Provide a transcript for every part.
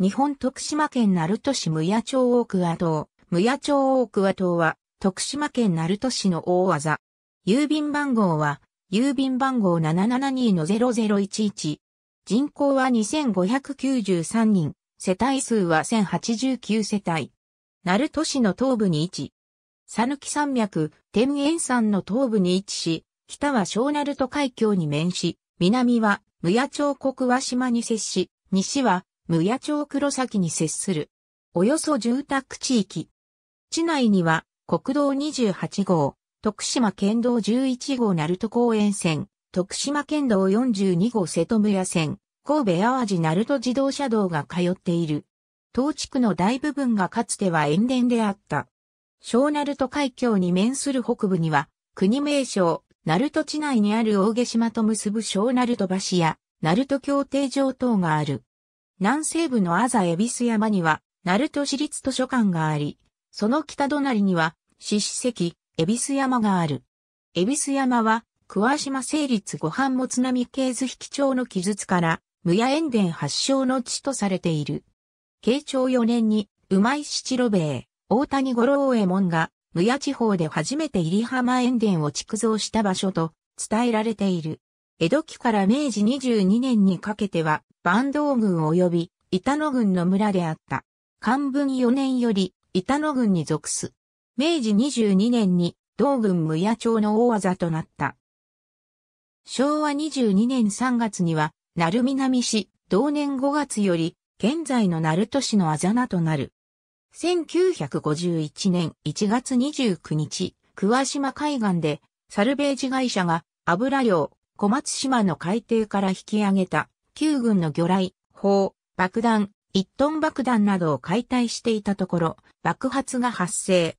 日本徳島県鳴門市無野町大桑島、無野町大桑島は、徳島県鳴門市の大技。郵便番号は、郵便番号772-0011。人口は2593人、世帯数は1089世帯。鳴門市の東部に位置。さぬき山脈、天元山の東部に位置し、北は小鳴門海峡に面し、南は、無野町国和島に接し、西は、無野町黒崎に接する。およそ住宅地域。地内には国道28号、徳島県道11号鳴門公園線、徳島県道42号瀬戸村線、神戸淡路鳴門自動車道が通っている。当地区の大部分がかつては塩田であった。小鳴門海峡に面する北部には、国名称、鳴門地内にある大毛島と結ぶ小鳴門橋や、鳴門協定場等がある。南西部のアザ恵比寿山には、鳴門市立図書館があり、その北隣には、獅子石、恵比寿山がある。恵比寿山は、桑島成立ご飯も津波系図引き帳の記述から、無野塩田発祥の地とされている。慶長4年に、馬井七兵衛、大谷五郎右衛門が、無野地方で初めて入浜塩田を築造した場所と伝えられている。江戸期から明治22年にかけては、坂東郡及び板野郡の村であった。漢文4年より板野郡に属す。明治22年に同郡無野町の大技となった。昭和22年3月には、鳴南市、同年5月より、現在の鳴門市のあざなとなる。1951年1月29日、桑島海岸で、サルベージ会社が油量小松島の海底から引き上げた、旧軍の魚雷、砲、爆弾、一トン爆弾などを解体していたところ、爆発が発生。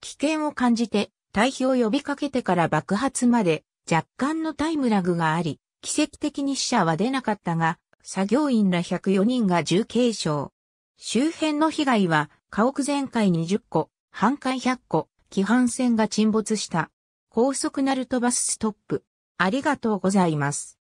危険を感じて、退避を呼びかけてから爆発まで、若干のタイムラグがあり、奇跡的に死者は出なかったが、作業員ら104人が重軽傷。周辺の被害は、家屋全壊20個、半壊100個、規範線が沈没した。高速ナルトバスストップ、ありがとうございます。